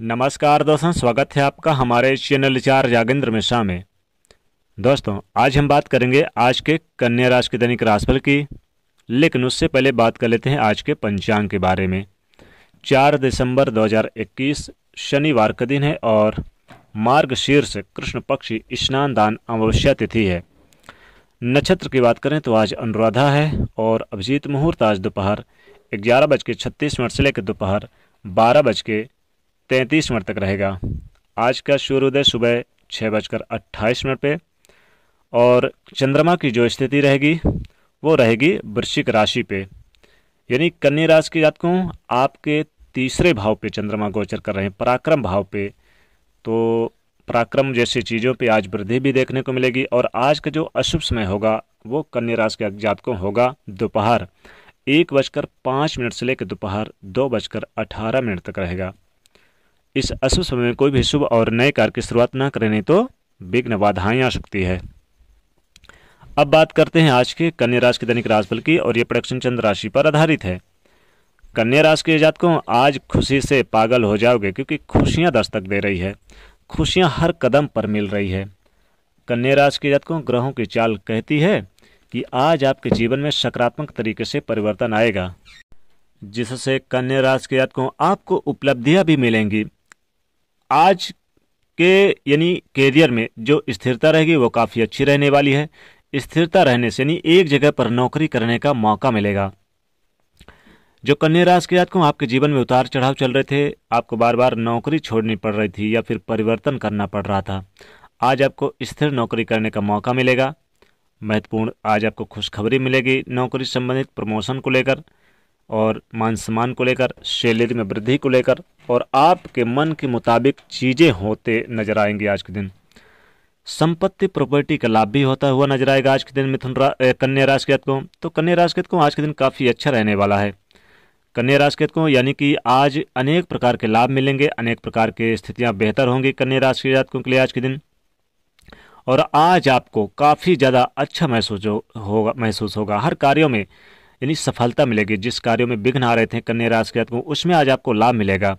नमस्कार दोस्तों स्वागत है आपका हमारे चैनल चार जागेंद्र मिश्रा में दोस्तों आज हम बात करेंगे आज के कन्या राशि के दैनिक राशिफल की लेकिन उससे पहले बात कर लेते हैं आज के पंचांग के बारे में चार दिसंबर 2021 शनिवार का दिन है और मार्ग शीर्ष कृष्ण पक्षी स्नान दान अमावस्या तिथि है नक्षत्र की बात करें तो आज अनुराधा है और अभिजीत मुहूर्त आज दोपहर ग्यारह बज के छत्तीस मिनट से लेकर दोपहर बारह बज के तैंतीस मिनट तक रहेगा आज का सूर्योदय सुबह छः बजकर अट्ठाईस मिनट पर और चंद्रमा की जो स्थिति रहेगी वो रहेगी वृश्चिक राशि पे यानी कन्या राशि के जातकों आपके तीसरे भाव पे चंद्रमा गोचर कर रहे हैं पराक्रम भाव पे तो पराक्रम जैसी चीज़ों पे आज वृद्धि भी देखने को मिलेगी और आज का जो अशुभ समय होगा वो कन्या राशि के जातकों होगा दोपहर एक बजकर पाँच मिनट से लेकर दोपहर दो बजकर अठारह मिनट तक रहेगा इस अशुभ समय में कोई भी शुभ और नए कार्य की शुरुआत न करें नहीं तो विघ्न बाधाएं आ सकती है अब बात करते हैं आज के कन्या राशि के दैनिक राशिफल की और ये प्रोडक्शन चंद्र राशि पर आधारित है कन्या राशि के जातकों आज खुशी से पागल हो जाओगे क्योंकि खुशियां दस्तक दे रही है खुशियां हर कदम पर मिल रही है कन्या राशि के जातकों ग्रहों की चाल कहती है कि आज आपके जीवन में सकारात्मक तरीके से परिवर्तन आएगा जिससे कन्या राशि के जातकों आपको उपलब्धियां भी मिलेंगी आज के यानी कैरियर में जो स्थिरता रहेगी वो काफ़ी अच्छी रहने वाली है स्थिरता रहने से यानी एक जगह पर नौकरी करने का मौका मिलेगा जो कन्या राशि के जातकों आपके जीवन में उतार चढ़ाव चल रहे थे आपको बार बार नौकरी छोड़नी पड़ रही थी या फिर परिवर्तन करना पड़ रहा था आज आपको स्थिर नौकरी करने का मौका मिलेगा महत्वपूर्ण आज आपको खुशखबरी मिलेगी नौकरी संबंधित प्रमोशन को लेकर और मान सम्मान को लेकर सैलरी में वृद्धि को लेकर और आपके मन के मुताबिक चीज़ें होते नजर आएंगी आज के दिन संपत्ति प्रॉपर्टी का लाभ भी होता हुआ नजर आएगा आज के दिन मिथुन रा, कन्या राशि को तो कन्या राशि को आज के दिन काफ़ी अच्छा रहने वाला है कन्या राशि को यानी कि आज अनेक प्रकार के लाभ मिलेंगे अनेक प्रकार के स्थितियां बेहतर होंगी कन्या राशि के जातकों के लिए आज के दिन और आज आपको काफ़ी ज़्यादा अच्छा महसूस होगा महसूस होगा हर कार्यों में यानी सफलता मिलेगी जिस कार्यों में विघ्न आ रहे थे कन्या राशि के जातकों उसमें आज आपको लाभ मिलेगा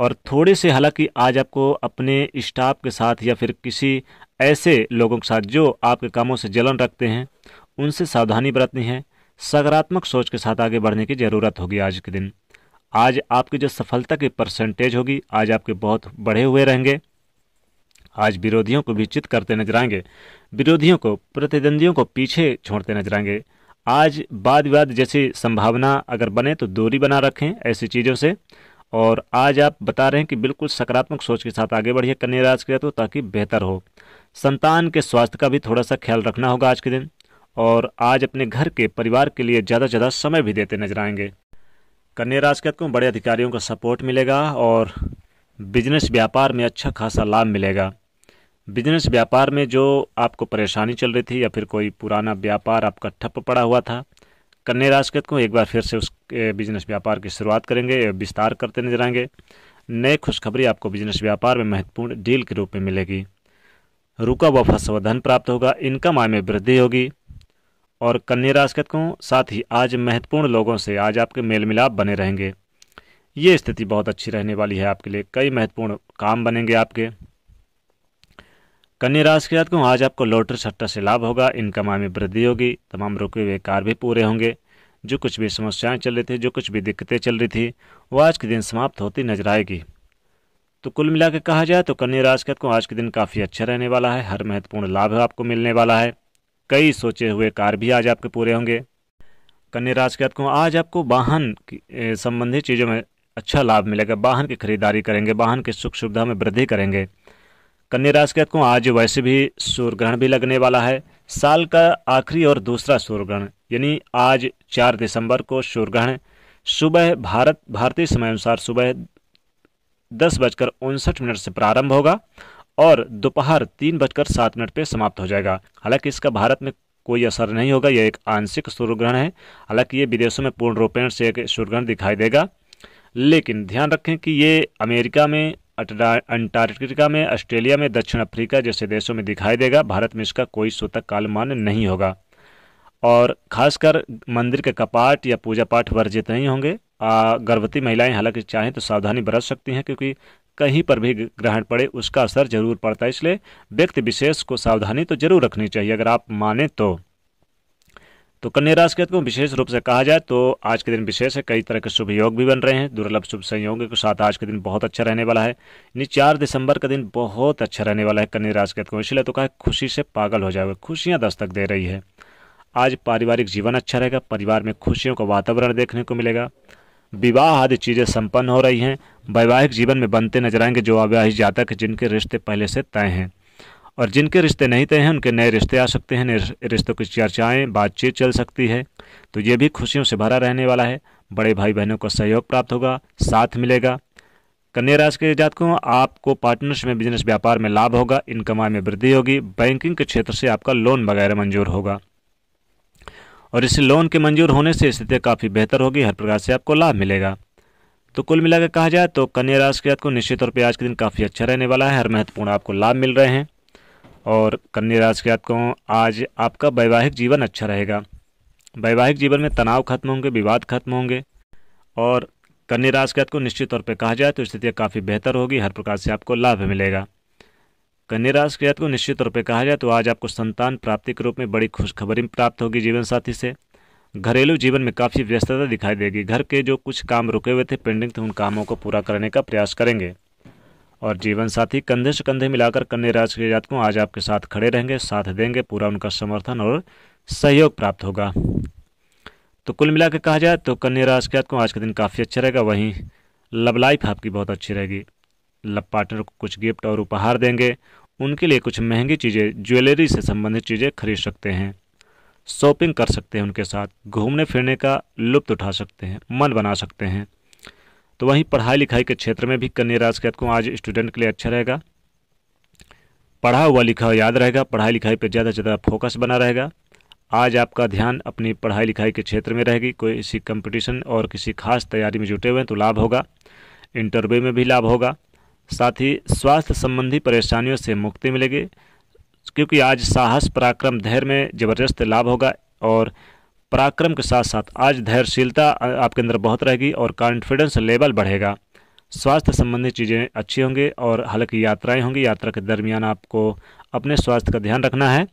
और थोड़े से हालांकि आज आपको अपने स्टाफ के साथ या फिर किसी ऐसे लोगों के साथ जो आपके कामों से जलन रखते हैं उनसे सावधानी बरतनी है सकारात्मक सोच के साथ आगे बढ़ने की ज़रूरत होगी आज के दिन आज आपकी जो सफलता की परसेंटेज होगी आज आपके बहुत बढ़े हुए रहेंगे आज विरोधियों को भी चित करते नजर आएंगे विरोधियों को प्रतिद्वंदियों को पीछे छोड़ते नजर आएंगे आज वाद विवाद जैसी संभावना अगर बने तो दूरी बना रखें ऐसी चीज़ों से और आज आप बता रहे हैं कि बिल्कुल सकारात्मक सोच के साथ आगे बढ़िए कन्या राज के तो ताकि बेहतर हो संतान के स्वास्थ्य का भी थोड़ा सा ख्याल रखना होगा आज के दिन और आज अपने घर के परिवार के लिए ज़्यादा से ज़्यादा समय भी देते नजर आएंगे कन्या राज को तो बड़े अधिकारियों का सपोर्ट मिलेगा और बिजनेस व्यापार में अच्छा खासा लाभ मिलेगा बिजनेस व्यापार में जो आपको परेशानी चल रही थी या फिर कोई पुराना व्यापार आपका ठप्प पड़ा हुआ था कन्या राज को तो एक बार फिर से उस बिजनेस व्यापार की शुरुआत करेंगे विस्तार करते नजर आएंगे नए खुशखबरी आपको बिजनेस व्यापार में महत्वपूर्ण डील के रूप में मिलेगी रुका हुआ फसव धन प्राप्त होगा इनकम आय में वृद्धि होगी और कन्या राशि कहूँ साथ ही आज महत्वपूर्ण लोगों से आज आपके मेल मिलाप बने रहेंगे ये स्थिति बहुत अच्छी रहने वाली है आपके लिए कई महत्वपूर्ण काम बनेंगे आपके कन्या राशि के कहूँ आज आपको लॉटरी सट्टा से लाभ होगा इनकम आय में वृद्धि होगी तमाम रुके हुए कार्य भी पूरे होंगे जो कुछ भी समस्याएं चल रही थी जो कुछ भी दिक्कतें चल रही थी वो आज के दिन समाप्त होती नजर आएगी तो कुल मिला के कहा जाए तो कन्या राशि को आज के दिन काफ़ी अच्छा रहने वाला है हर महत्वपूर्ण लाभ आपको मिलने वाला है कई सोचे हुए कार्य भी आज आपके पूरे होंगे कन्या राशि को आज आपको वाहन संबंधी चीज़ों में अच्छा लाभ मिलेगा वाहन की खरीदारी करेंगे वाहन की सुख सुविधा में वृद्धि करेंगे कन्या राशि को आज वैसे भी सूर्य ग्रहण भी लगने वाला है साल का आखिरी और दूसरा सूर्यग्रहण यानी आज चार दिसंबर को सूर्यग्रहण सुबह भारत भारतीय समयानुसार सुबह दस बजकर उनसठ मिनट से प्रारंभ होगा और दोपहर तीन बजकर सात मिनट पर समाप्त हो जाएगा हालांकि इसका भारत में कोई असर नहीं होगा यह एक आंशिक सूर्यग्रहण है हालांकि ये विदेशों में पूर्ण रूपेण से एक सूर्यग्रहण दिखाई देगा लेकिन ध्यान रखें कि ये अमेरिका में अंटार्कटिका में ऑस्ट्रेलिया में दक्षिण अफ्रीका जैसे देशों में दिखाई देगा भारत में इसका कोई सूतक काल नहीं होगा और खासकर मंदिर के कपाट या पूजा पाठ वर्जित नहीं होंगे गर्भवती महिलाएं हालांकि चाहें तो सावधानी बरत सकती हैं क्योंकि कहीं पर भी ग्रहण पड़े उसका असर जरूर पड़ता है इसलिए व्यक्ति विशेष को सावधानी तो जरूर रखनी चाहिए अगर आप माने तो तो कन्या राशि के को विशेष रूप से कहा जाए तो आज के दिन विशेष है कई तरह के शुभ योग भी बन रहे हैं दुर्लभ शुभ संयोग के साथ आज के दिन बहुत अच्छा रहने वाला है यानी चार दिसंबर का दिन बहुत अच्छा रहने वाला है कन्या राशि के को इसलिए तो कहा खुशी से पागल हो जाएगा खुशियाँ दस्तक दे रही है आज पारिवारिक जीवन अच्छा रहेगा परिवार में खुशियों का वातावरण देखने को मिलेगा विवाह आदि चीज़ें संपन्न हो रही हैं वैवाहिक जीवन में बनते नजर आएंगे जो अविवाहित जातक जिनके रिश्ते पहले से तय हैं और जिनके रिश्ते नहीं तय हैं उनके नए रिश्ते आ सकते हैं नए रिश्तों की चर्चाएँ बातचीत चल सकती है तो ये भी खुशियों से भरा रहने वाला है बड़े भाई बहनों का सहयोग प्राप्त होगा साथ मिलेगा कन्या राशि के जातकों आपको पार्टनरशिप में बिजनेस व्यापार में लाभ होगा इनकम आय में वृद्धि होगी बैंकिंग के क्षेत्र से आपका लोन वगैरह मंजूर होगा और इस लोन के मंजूर होने से स्थिति काफ़ी बेहतर होगी हर प्रकार से आपको लाभ मिलेगा तो कुल मिलाकर कहा जाए तो कन्या राशि के जातकों निश्चित तौर पर आज के दिन काफ़ी अच्छा रहने वाला है हर महत्वपूर्ण आपको लाभ मिल रहे हैं और कन्या राशि के जातकों आज आपका वैवाहिक जीवन अच्छा रहेगा वैवाहिक जीवन में तनाव खत्म होंगे विवाद खत्म होंगे और कन्या राशि के आपको निश्चित तौर पर कहा जाए तो स्थितियाँ काफ़ी बेहतर होगी हर प्रकार से आपको लाभ मिलेगा कन्या राशि के आपको निश्चित तौर पर कहा जाए तो आज आपको संतान प्राप्ति के रूप में बड़ी खुशखबरी प्राप्त होगी जीवन साथी से घरेलू जीवन में काफ़ी व्यस्तता दिखाई देगी घर के जो कुछ काम रुके हुए थे पेंडिंग थे उन कामों को पूरा करने का प्रयास करेंगे और जीवन साथी कंधे से कंधे मिलाकर कन्या राशि के जातकों आज आपके साथ खड़े रहेंगे साथ देंगे पूरा उनका समर्थन और सहयोग प्राप्त होगा तो कुल मिला कहा जाए तो कन्या राशि के जातकों आज का दिन काफ़ी अच्छा रहेगा वहीं लव लाइफ आपकी बहुत अच्छी रहेगी लव पार्टनर को कुछ गिफ्ट और उपहार देंगे उनके लिए कुछ महंगी चीज़ें ज्वेलरी से संबंधित चीज़ें खरीद सकते हैं शॉपिंग कर सकते हैं उनके साथ घूमने फिरने का लुप्त उठा सकते हैं मन बना सकते हैं तो वहीं पढ़ाई लिखाई के क्षेत्र में भी कन्या राज के को आज स्टूडेंट के लिए अच्छा रहेगा पढ़ा हुआ लिखा हुआ याद रहेगा पढ़ाई लिखाई पर ज़्यादा से ज़्यादा फोकस बना रहेगा आज आपका ध्यान अपनी पढ़ाई लिखाई के क्षेत्र में रहेगी कोई इसी कंपटीशन और किसी खास तैयारी में जुटे हुए हैं तो लाभ होगा इंटरव्यू में भी लाभ होगा साथ ही स्वास्थ्य संबंधी परेशानियों से मुक्ति मिलेगी क्योंकि आज साहस पराक्रम धैर्य में जबरदस्त लाभ होगा और पराक्रम के साथ साथ आज धैर्यशीलता आपके अंदर बहुत रहेगी और कॉन्फिडेंस लेवल बढ़ेगा स्वास्थ्य संबंधी चीज़ें अच्छी होंगी और हालांकि यात्राएं होंगी यात्रा के दरमियान आपको अपने स्वास्थ्य का ध्यान रखना है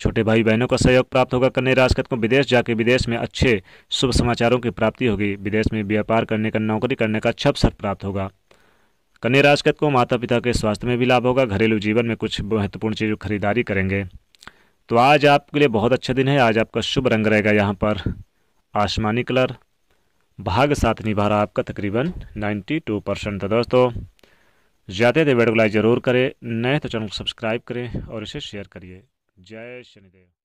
छोटे भाई बहनों का सहयोग प्राप्त होगा कन्या राजकत को विदेश जाके विदेश में अच्छे शुभ समाचारों की प्राप्ति होगी विदेश में व्यापार करने का नौकरी करने का अच्छा अवसर प्राप्त होगा कन्या राजकत को माता पिता के स्वास्थ्य में भी लाभ होगा घरेलू जीवन में कुछ महत्वपूर्ण चीज़ खरीदारी करेंगे तो आज आपके लिए बहुत अच्छा दिन है आज आपका शुभ रंग रहेगा यहाँ पर आसमानी कलर भाग साथ निभा रहा आपका तकरीबन 92 परसेंट था तो दोस्तों ज़्यादा देर वीडियो को लाइक ज़रूर करें नए तो चैनल को सब्सक्राइब करें और इसे शेयर करिए जय शनिदेव